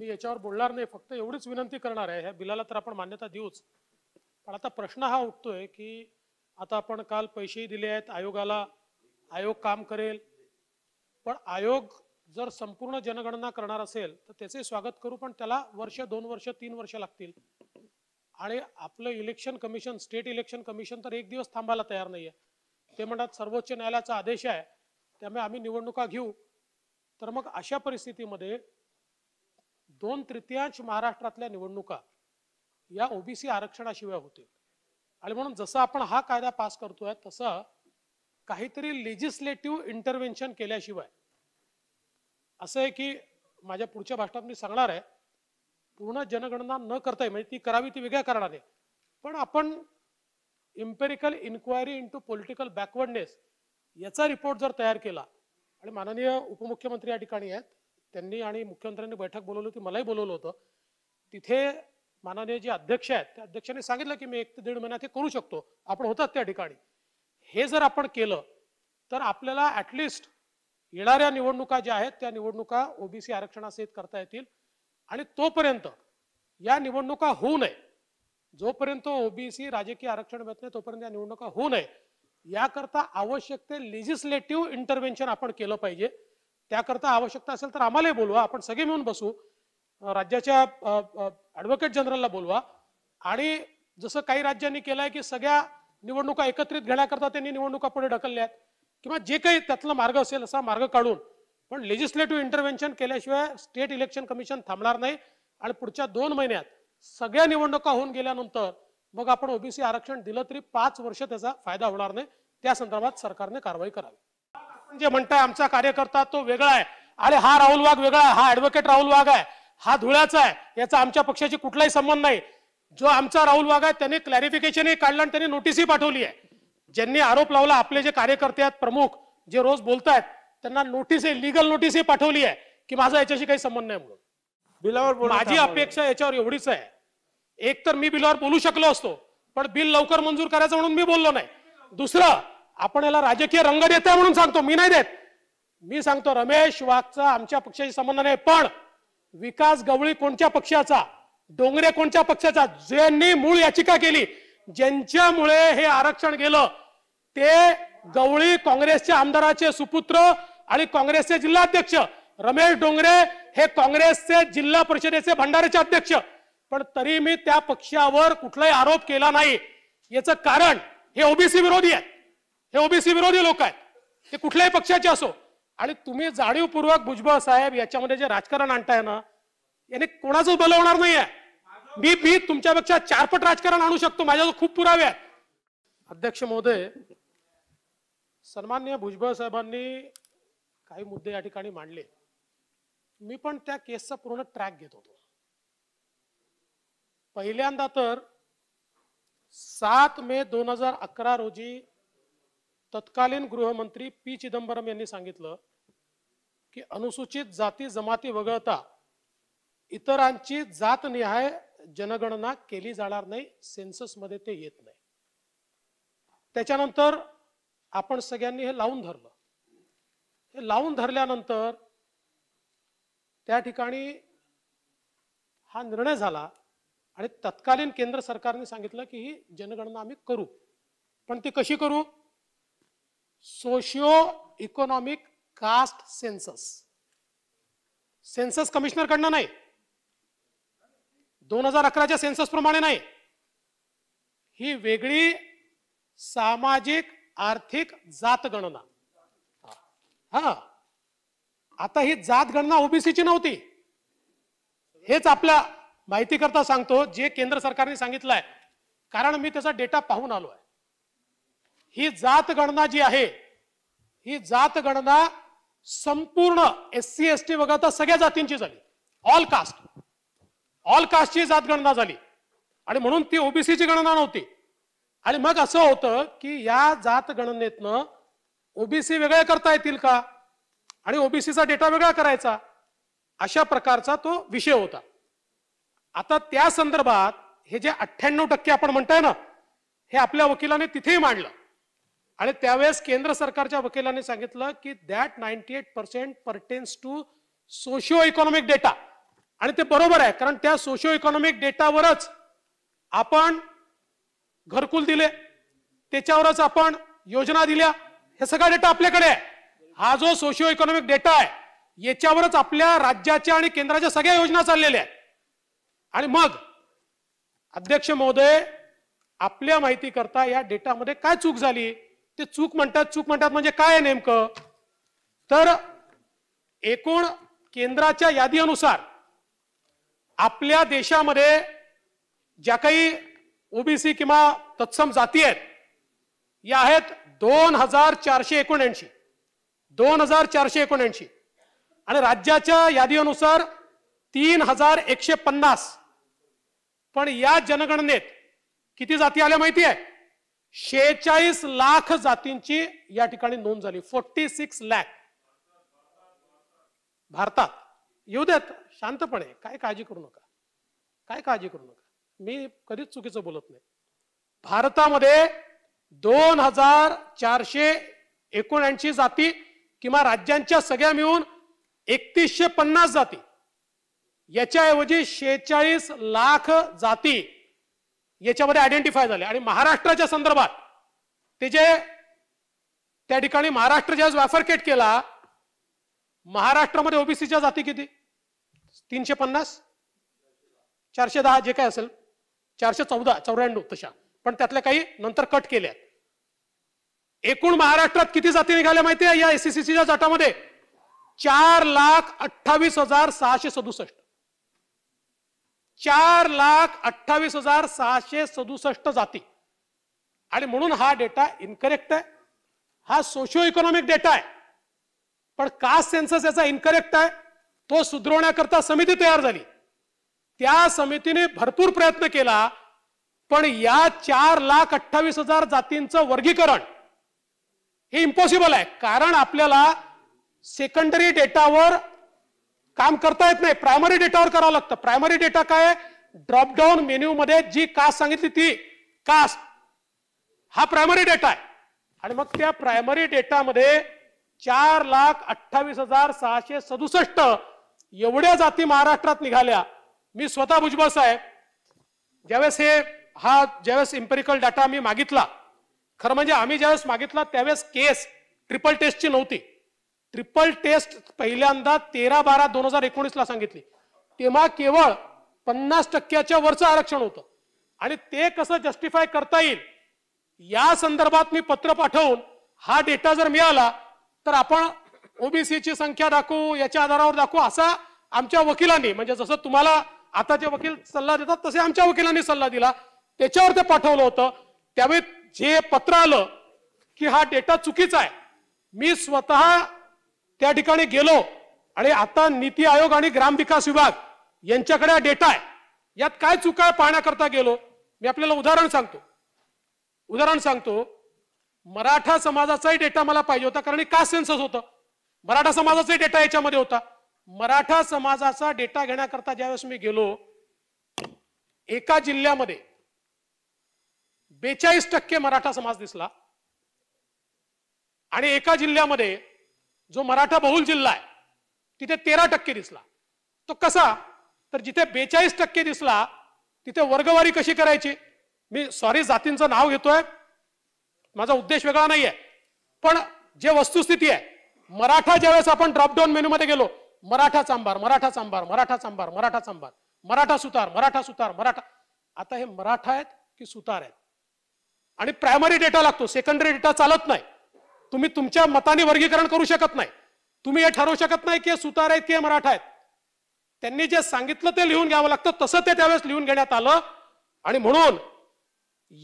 मी याच्यावर बोलणार नाही फक्त एवढीच विनंती करणार आहे ह्या बिलाला तर आपण मान्यता देऊच पण आता प्रश्न हा उठतोय की आता आपण काल पैसेही दिले आहेत आयोगाला आयोग काम करेल पण आयोग जर संपूर्ण जनगणना करणार असेल तर त्याचे स्वागत करू पण त्याला वर्ष दोन वर्ष तीन वर्ष लागतील आणि आपलं election commission state election commission तर एक दिवस थांबायला तयार नाही आहे ते म्हणतात सर्वोच्च न्यायालयाचा आदेश आहे त्यामुळे आम्ही निवडणुका घेऊ तर मग अशा परिस्थितीमध्ये दोन तृतीयांश महाराष्ट्रातल्या निवडणुका या ओबीसी आरक्षणाशिवाय होतील आणि म्हणून जसं आपण हा कायदा पास करतोय तसं काहीतरी लेजिस्लेटिव्ह इंटरव्हेन्शन केल्याशिवाय असं आहे की माझ्या पुढच्या भाषणात मी सांगणार आहे पूर्ण जनगणना न करता म्हणजे ती करावी ती वेगळ्या करणार पण आपण empirical inquiry to political backwardness याचा रिपोर्ट जर तयार केला आणि माननीय उपमुख्यमंत्री या ठिकाणी आहेत त्यांनी आणि मुख्यमंत्र्यांनी बैठक बोलवली होती मलाही बोलवलं होतं तिथे माननीय जे अध्यक्ष आहेत त्या अध्यक्षांनी सांगितलं की मी एक ते दीड महिन्यात हे करू शकतो आपण होतात त्या ठिकाणी हे जर आपण केलं तर आपल्याला ॲटलिस्ट येणाऱ्या निवडणुका ज्या आहेत त्या निवडणुका ओबीसी आरक्षणासहित करता येतील आणि तोपर्यंत या निवडणुका होऊ नये जोपर्यंत ओबीसी राजकीय आरक्षण मिळत नाही तोपर्यंत या निवडणुका होऊ नये याकरता आवश्यक ते लेजिस्लेटिव्ह इंटरव्हेन्शन आपण केलं पाहिजे त्याकरता आवश्यकता असेल तर आम्हालाही बोलवा आपण सगळे मिळून बसू राज्याच्या ॲडव्होकेट जनरलला बोलवा आणि जसं काही राज्यांनी केलं आहे की सगळ्या निवडणुका एकत्रित घेण्याकरता त्यांनी निवडणुका पुढे ढकलल्या किंवा जे काही त्यातला मार्ग असेल असा मार्ग काढून पण लेजिस्लेटिव्ह इंटरव्हेन्शन केल्याशिवाय स्टेट इलेक्शन कमिशन थांबणार नाही आणि पुढच्या दोन महिन्यात सगळ्या निवडणुका होऊन गेल्यानंतर मग आपण ओबीसी आरक्षण दिलं तरी पाच वर्ष त्याचा फायदा होणार नाही त्या संदर्भात सरकारने कारवाई करावी जे म्हणताय आमचा कार्यकर्ता तो वेगळा आहे अरे हा राहुल वाघ वेगळा आहे हा ऍडव्होकेट राहुल वाघ आहे हा धुळ्याचा आहे याचा आमच्या पक्षाची कुठलाही संबंध नाही जो आमचा राहुल वाघ आहे त्याने क्लॅरिफिकेशनही काढलं आणि त्यांनी नोटीसही पाठवली आहे ज्यांनी आरोप लावला आपले जे कार्यकर्ते आहेत प्रमुख जे रोज बोलतायत त्यांना नोटीस लिगल नोटीसही पाठवली आहे की माझा याच्याशी काही संबंध नाही म्हणून बिलावर माझी अपेक्षा याच्यावर एवढीच आहे एक तर मी बिलावर बोलू शकलो असतो पण बिल लवकर मंजूर करायचं म्हणून मी बोललो नाही दुसरं आपण याला राजकीय रंग देत आहे म्हणून सांगतो मी नाही देत मी सांगतो रमेश वाघचा आमच्या पक्षाशी संबंध नाही पण विकास गवळी कोणत्या पक्षाचा डोंगरे कोणत्या पक्षाचा ज्यांनी मूळ याचिका केली ज्यांच्यामुळे हे आरक्षण गेलं ते गवळी काँग्रेसच्या आमदाराचे सुपुत्र आणि काँग्रेसचे जिल्हाध्यक्ष रमेश डोंगरे हे काँग्रेसचे जिल्हा परिषदेचे भंडाराचे अध्यक्ष पण तरी मी त्या पक्षावर कुठलाही आरोप केला नाही याचं कारण हे ओबीसी विरोधी आहे हे ओबीसी विरोधी लोक आहेत ते कुठल्याही पक्षाचे असो आणि तुम्ही जाणीवपूर्वक भुजबळ साहेब याच्यामध्ये जे राजकारण आणताय ना याने कोणाचं बोलवणार होणार नाही मी मी तुमच्यापेक्षा चारपट राजकारण आणू शकतो माझ्याजवळ खूप पुरावे आहेत अध्यक्ष महोदय सन्मान्य भुजबळ साहेबांनी काही मुद्दे या ठिकाणी मांडले मी पण त्या केसचा पूर्ण ट्रॅक घेत होतो पहिल्यांदा तर सात मे दोन हजार अकरा रोजी तत्कालीन गृहमंत्री पी चिदंबरम यांनी सांगितलं की अनुसूचित जाती जमाती वगळता इतरांची जातनिहाय जनगणना केली जाणार नाही सेन्सस मध्ये ते येत नाही त्याच्यानंतर आपण सगळ्यांनी हे लावून धरलं हे लावून धरल्यानंतर त्या ठिकाणी हा निर्णय झाला आणि तत्कालीन केंद्र सरकारने सांगितलं की ही जनगणना आम्ही करू पण ती कशी करू socio economic caste census census कमिशनरकडनं नाही दोन हजार अकराच्या सेन्सस प्रमाणे नाही ही वेगळी सामाजिक आर्थिक जात गणना हा आता ही जात गणना ओबीसीची नव्हती हेच आपल्या माहिती करता सांगतो जे केंद्र सरकारने सांगितलंय कारण मी त्याचा डेटा पाहून आलो आहे ही जात गणना जी आहे ही जात गणना संपूर्ण एस सी एस टी वगळता सगळ्या जातींची झाली ऑल कास्ट ऑल कास्टची जात गणना झाली आणि म्हणून ती ओबीसीची गणना नव्हती आणि मग असं होतं की या जात गणनेतनं ओबीसी वेगळ्या करता येतील का आणि ओबीसीचा डेटा वेगळा करायचा अशा प्रकारचा तो विषय होता आता त्या संदर्भात हे जे अठ्ठ्याण्णव टक्के आपण म्हणताय ना हे आपल्या वकिलाने तिथेही मांडलं आणि त्यावेळेस केंद्र सरकारच्या वकिलांनी सांगितलं की that ninety eight percent pertains to socio economic data आणि ते बरोबर आहे कारण त्या सोशिओ इकॉनॉमिक डेटावरच आपण घरकुल दिले त्याच्यावरच आपण योजना दिल्या हे सगळा डेटा आपल्याकडे आहे हा जो सोशिओ इकॉनॉमिक डेटा आहे याच्यावरच आपल्या राज्याच्या आणि केंद्राच्या सगळ्या योजना चाललेल्या आहेत आणि मग अध्यक्ष महोदय आपल्या माहिती करता या डेटामध्ये काय चूक झाली ते चूक म्हणतात चूक म्हणतात म्हणजे काय नेमक नेमकं तर एकूण केंद्राच्या यादीनुसार आपल्या देशामध्ये ज्या काही ओबीसी किंवा तत्सम जाती आहेत या आहेत दोन हजार चारशे एकोणऐंशी दोन हजार चारशे एकोणऐंशी आणि राज्याच्या यादीनुसार तीन हजार एकशे पन्नास पण या जनगणनेत किती जाती आल्या माहिती आहे शेचाळीस लाख जातींची या ठिकाणी नोंद झाली फोर्टी सिक्स लॅक भारतात येऊ देत शांतपणे काय काळजी करू नका काय काळजी करू नका मी कधीच चुकीचं बोलत नाही भारतामध्ये दोन हजार चारशे एकोणऐंशी जाती किंवा राज्यांच्या सगळ्या मिळून एकतीसशे पन्नास जाती याच्याऐवजी शेचाळीस लाख जाती याच्यामध्ये आयडेंटिफाय झाले आणि महाराष्ट्राच्या संदर्भात ते जे त्या ठिकाणी महाराष्ट्र ज्यावेळेस वॅफरकेट केला महाराष्ट्रामध्ये ओबीसीच्या जाती किती तीनशे पन्नास चारशे दहा जे काय असेल चारशे चौदा चौऱ्याण्णव तशा पण त्यातल्या काही नंतर कट केल्या एकूण महाराष्ट्रात किती जाती निघाल्या माहिती आहे या एसीसीसीच्या e जाटामध्ये चार लाख अठ्ठावीस हजार सहाशे सदुसष्ट चार लाख अठ्ठावीस हजार सहाशे सदुसष्ट जाती आणि म्हणून हा डेटा इनकरेक्ट आहे हा सोशिओ इकॉनॉमिक डेटा आहे पण कास्ट सेन्सस याचा इनकरेक्ट आहे तो सुधरवण्याकरता समिती तयार झाली त्या समितीने भरपूर प्रयत्न केला पण या चार लाख अठ्ठावीस हजार जातींचं वर्गीकरण हे इम्पॉसिबल आहे कारण आपल्याला सेकंडरी डेटावर काम करता येत नाही प्रायमरी डेटावर करावं लागतं प्रायमरी डेटा काय ड्रॉपडाऊन मेन्यू मध्ये जी कास्ट सांगितली ती कास्ट हा प्रायमरी डेटा आहे आणि मग त्या प्रायमरी डेटामध्ये चार लाख अठ्ठावीस हजार सहाशे सदुसष्ट एवढ्या जाती महाराष्ट्रात निघाल्या मी स्वतः भुजबळ साहेब ज्यावेळेस हे हा ज्यावेळेस इम्पेरिकल डाटा मी मागितला खरं म्हणजे आम्ही ज्यावेळेस मागितला त्यावेळेस केस ट्रिपल टेस्टची नव्हती ट्रिपल टेस्ट पहिल्यांदा तेरा बारा दोन हजार एकोणीसला सांगितली तेव्हा केवळ पन्नास टक्क्याच्या वरचं आरक्षण होतं आणि ते कसं जस्टिफाय करता येईल या संदर्भात मी पत्र पाठवून हा डेटा जर मिळाला तर आपण ओबीसीची संख्या दाखवू याच्या आधारावर दाखवू असा आमच्या वकिलांनी म्हणजे जसं तुम्हाला आता जे वकील सल्ला देतात तसे आमच्या वकिलांनी सल्ला दिला त्याच्यावर ते पाठवलं होतं त्यावेळी जे पत्र आलं की हा डेटा चुकीचा आहे मी स्वतः त्या ठिकाणी गेलो आणि आता नीती आयोग आणि ग्रामविकास विभाग यांच्याकडे हा डेटा आहे यात काय चुका पाहण्याकरता गेलो मी आपल्याला उदाहरण सांगतो उदाहरण सांगतो मराठा समाजाचाही डेटा मला पाहिजे होता कारण का सेन्सस होतं मराठा समाजाचाही डेटा याच्यामध्ये होता मराठा समाजाचा डेटा घेण्याकरता ज्यावेळेस मी गेलो एका जिल्ह्यामध्ये बेचाळीस टक्के मराठा समाज दिसला आणि एका जिल्ह्यामध्ये जो मराठा बहुल जिल्हा आहे तिथे तेरा टक्के दिसला तो कसा तर जिथे बेचाळीस टक्के दिसला तिथे वर्गवारी कशी करायची मी सॉरी जातींचं नाव घेतोय माझा उद्देश वेगळा नाही आहे पण जे वस्तुस्थिती आहे मराठा ज्यावेळेस आपण ड्रॉपडाऊन मेन्यूमध्ये गेलो मराठा चांभार मराठा चांभार मराठा चांभार मराठा चांभार मराठा सुतार मराठा सुतार मराठा आता हे मराठा आहेत की सुतार आहेत आणि प्रायमरी डेटा लागतो सेकंडरी डेटा चालत नाही तुम्ही तुमच्या मताने वर्गीकरण करू शकत नाही तुम्ही हे ठरवू शकत नाही की सुतार आहेत की मराठा आहेत त्यांनी जे सांगितलं ते लिहून घ्यावं लागतं तसं ते त्यावेळेस लिहून घेण्यात आलं आणि म्हणून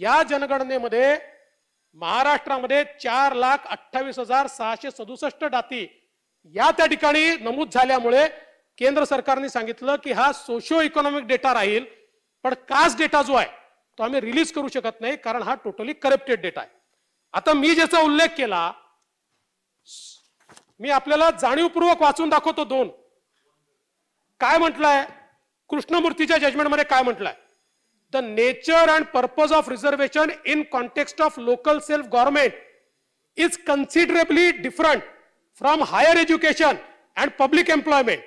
या जनगणनेमध्ये महाराष्ट्रामध्ये चार लाख अठ्ठावीस हजार सहाशे सदुसष्ट डाती या त्या ठिकाणी नमूद झाल्यामुळे केंद्र सरकारने सांगितलं की हा सोशिओ इकॉनॉमिक डेटा राहील पण कास्ट डेटा जो आहे तो आम्ही रिलीज करू शकत नाही कारण हा टोटली करप्टेड डेटा आहे आता मी ज्याचा उल्लेख केला मी आपल्याला जाणीवपूर्वक वाचून दाखवतो दोन काय म्हटलंय कृष्णमूर्तीच्या जजमेंटमध्ये काय म्हटलंय the nature and purpose of reservation in context of local self government is considerably different from higher education and public employment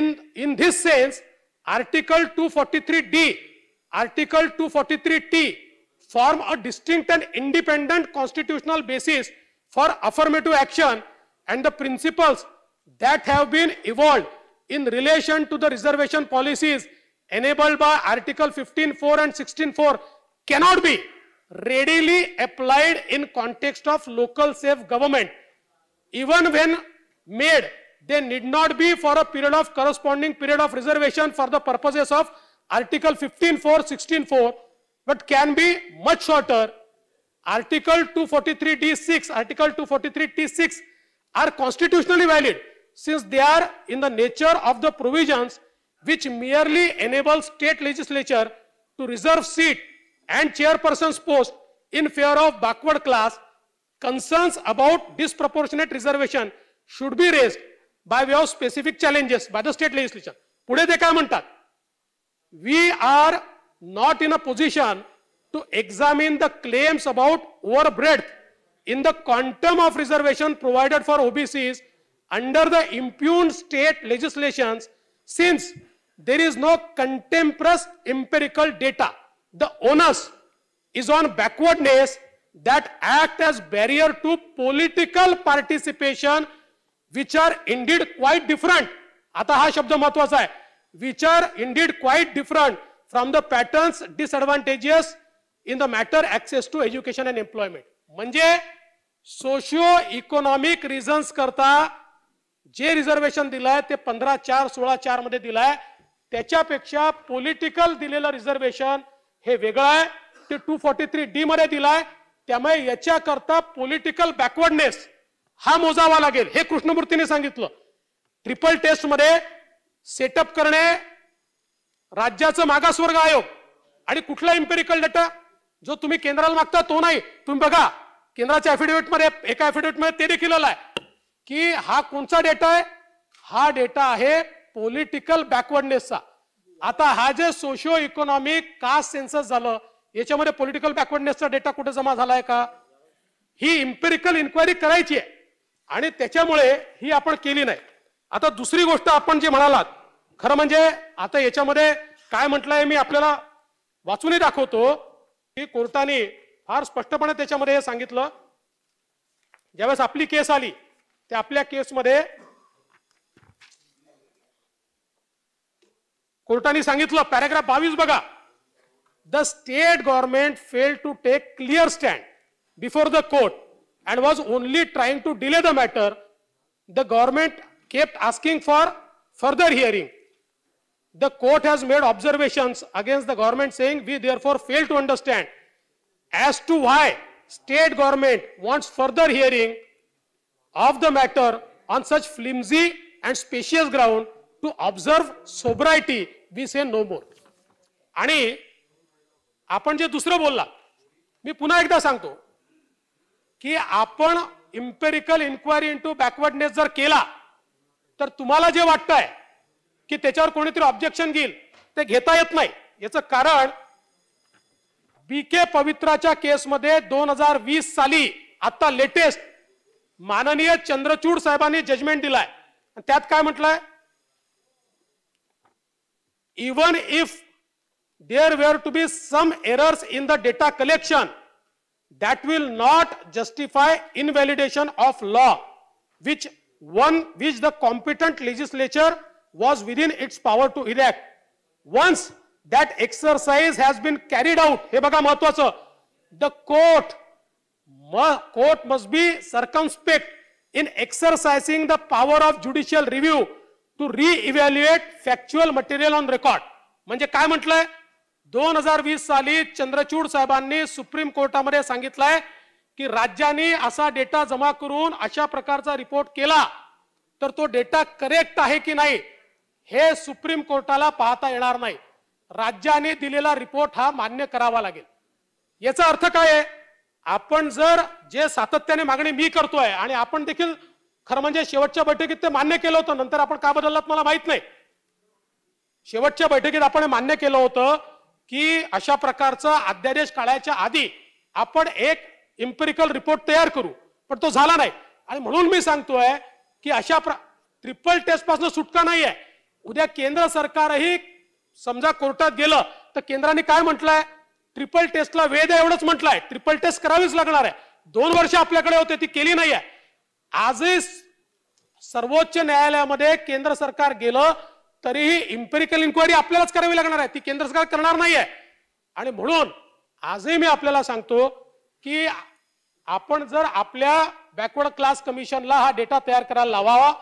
in in this sense article two forty three D article two forty three T form a distinct and independent constitutional basis for affirmative action and the principles that have been evolved in relation to the reservation policies enabled by Article 15.4 and 16.4 cannot be readily applied in context of local self government. Even when made, they need not be for a period of corresponding period of reservation for the purposes of Article 15.4, 16.4 but can be much shorter. Article 243 D6, Article 243 T6 are constitutionally valid since they are in the nature of the provisions which merely enable state legislature to reserve seat and chairperson's post in favor of backward class. Concerns about disproportionate reservation should be raised by way of specific challenges by the state legislature. पुढे ते we are. not in a position to examine the claims about overbreadth in the quantum of reservation provided for OBCs under the impugned state legislations since there is no contemporaneous empirical data. The onus is on backwardness that act as barrier to political participation which are indeed quite different. आता हा शब्द महत्वाचा आहे from the patterns disadvantages in the matter access to education and employment म्हणजे socio economic reasons करता जे reservation दिलंय ते पंधरा चार सोळा चार मध्ये दिलाय त्याच्यापेक्षा पॉलिटिकल दिलेलं रिझर्वेशन हे वेगळं आहे ते टू फॉर्टी थ्री डी मध्ये दिलाय त्यामुळे याच्याकरता पॉलिटिकल बॅकवर्डनेस हा मोजावा लागेल हे कृष्णमूर्तीने सांगितलं ट्रिपल टेस्ट मध्ये सेटअप करणे राज्याचं मागासवर्ग आयोग हो. आणि कुठला इम्पेरिकल डेटा जो तुम्ही केंद्राला मागता तो नाही तुम्ही बघा केंद्राच्या अफिडेव्हिटमध्ये एका अफिडेव्हिटमध्ये ते देखील आलं आहे की हा कोणचा डेटा आहे हा डेटा आहे पॉलिटिकल बॅकवर्डनेसचा आता हा जे सोशिओ इकॉनॉमिक कास्ट सेन्सस झालं याच्यामध्ये पॉलिटिकल बॅकवर्डनेसचा डेटा कुठे जमा झालाय का ही इम्पेरिकल इन्क्वायरी करायची आहे आणि त्याच्यामुळे ही आपण केली नाही आता दुसरी गोष्ट आपण जे म्हणालात खरं म्हणजे आता याच्यामध्ये काय म्हटलंय मी आपल्याला वाचूनही दाखवतो की कोर्टाने फार स्पष्टपणे त्याच्यामध्ये हे सांगितलं ज्यावेळेस आपली केस आली त्या आपल्या केसमध्ये कोर्टाने सांगितलं पॅरेग्राफ बावीस बघा the state government fail to take clear stand before the court and was only trying to delay the matter the government kept asking for further hearing the court has made observations against the government saying we therefore fail to understand as to why state government wants further hearing of the matter on such flimsy and specious ground to observe sobriety we say no more आणि आपण जे दुसरं बोलला मी पुन्हा एकदा सांगतो की आपण इम्पेरिकल इन्क्वायरी backwardness बॅकवर्डनेस जर केला तर तुम्हाला जे वाटतंय की त्याच्यावर कोणीतरी ऑब्जेक्शन घेईल ते घेता येत नाही याच कारण बी के पवित्राच्या केसमध्ये दोन हजार वीस साली आता लेटेस्ट माननीय चंद्रचूड साहेबांनी जजमेंट दिलाय त्यात काय म्हटलंय even if there were to be some errors in the data collection that will not justify invalidation of law which one which the competent legislature was within its power to erect. once that exercise has been carried out हे बघा महत्त्वाचं the court court must be circumspect in exercising the power of judicial review to re-evaluate factual material on record म्हणजे काय म्हटलंय दोन हजार वीस साली चंद्रचूड साहेबांनी सुप्रीम कोर्टामध्ये सांगितलंय की राज्यांनी असा डेटा जमा करून अशा प्रकारचा रिपोर्ट केला तर तो डेटा करेक्ट आहे की नाही हे सुप्रीम कोर्टाला पाहता येणार नाही राज्याने दिलेला रिपोर्ट हा मान्य करावा लागेल याचा अर्थ काय आहे आपण जर जे सातत्याने मागणी मी करतोय आणि आपण देखील खरं म्हणजे शेवटच्या बैठकीत ते मान्य केलं होतं नंतर आपण का बदललात मला माहित नाही शेवटच्या बैठकीत आपण मान्य केलं होतं की अशा प्रकारचा अध्यादेश काढायच्या आधी आपण एक इम्पेरिकल रिपोर्ट तयार करू पण तो झाला नाही आणि म्हणून मी सांगतोय की अशा ट्रिपल टेस्ट पासून सुटका नाही आहे उद्या केंद्र सरकारही समजा कोर्टात गेलं तर केंद्राने काय म्हटलंय ट्रिपल टेस्टला वेद एवढंच म्हटलंय ट्रिपल टेस्ट करावीच लागणार आहे दोन वर्ष आपल्याकडे होते ती केली नाहीये आजही सर्वोच्च न्यायालयामध्ये केंद्र सरकार गेलं तरीही इम्पेरिकल इन्क्वायरी आपल्यालाच करावी लागणार आहे ती केंद्र सरकार करणार नाहीये आणि म्हणून आजही मी आपल्याला सांगतो की आपण जर आपल्या बॅकवर्ड क्लास कमिशनला हा डेटा तयार करायला लावावा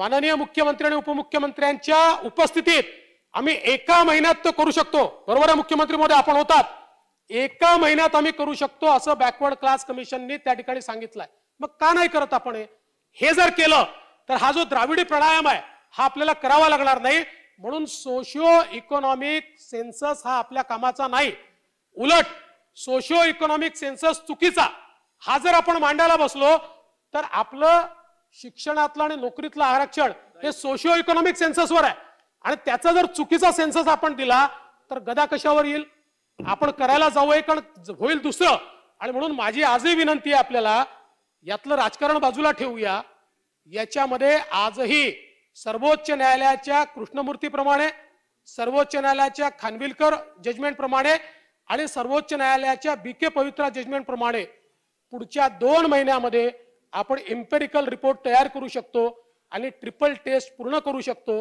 माननीय मुख्यमंत्री आणि उपमुख्यमंत्र्यांच्या उपस्थितीत आम्ही एका महिन्यात तो करू शकतो बरोबर आहे मुख्यमंत्री मोदी आपण होतात एका महिन्यात आम्ही करू शकतो असं बॅकवर्ड क्लास कमिशनने त्या ठिकाणी सांगितलंय मग का नाही करत आपण हे जर केलं तर हा जो द्राविडी प्राणायाम आहे हा आपल्याला करावा लागणार नाही म्हणून सोशिओ इकॉनॉमिक सेन्सस हा आपल्या कामाचा नाही उलट सोशिओ इकॉनॉमिक सेन्सस चुकीचा हा जर आपण मांडायला बसलो तर आपलं शिक्षणातलं आणि नोकरीतलं आरक्षण हे सोशिओ इकॉनॉमिक सेन्ससवर आहे आणि त्याचा जर चुकीचा सेन्सस आपण दिला तर गदा कशावर येईल आपण करायला जाऊ एक होईल दुसरं आणि म्हणून माझी आजही विनंती आहे आपल्याला यातलं राजकारण बाजूला ठेवूया याच्यामध्ये आजही सर्वोच्च न्यायालयाच्या कृष्णमूर्तीप्रमाणे सर्वोच्च न्यायालयाच्या खानविलकर जजमेंटप्रमाणे आणि सर्वोच्च न्यायालयाच्या बी के पवित्रा जजमेंटप्रमाणे पुढच्या दोन महिन्यामध्ये आपण इम्पेरिकल रिपोर्ट तयार करू शकतो आणि ट्रिपल टेस्ट पूर्ण करू शकतो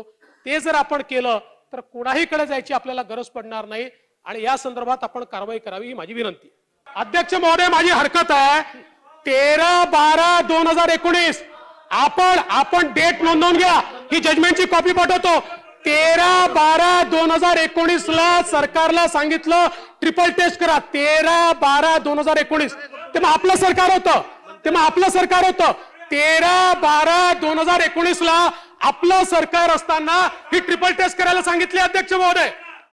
ते जर आपण केलं तर कोणाहीकडे जायची आपल्याला गरज पडणार नाही आणि या संदर्भात आपण कारवाई करावी ही माझी विनंती अध्यक्ष महोदय माझी हरकत आहे तेरा बारा दोन हजार एकोणीस आपण आपण डेट नोंदवून घ्या ही जजमेंटची कॉपी पाठवतो तेरा बारा दोन हजार एकोणीस ला सरकारला सांगितलं ट्रिपल टेस्ट करा तेरा बारा दोन हजार एकोणीस ते आपलं सरकार होतं ते मग आपलं सरकार होतं तेरा बारा दोन हजार एकोणीस ला आपलं सरकार असताना ही ट्रिपल टेस्ट करायला सांगितली अध्यक्ष महोदय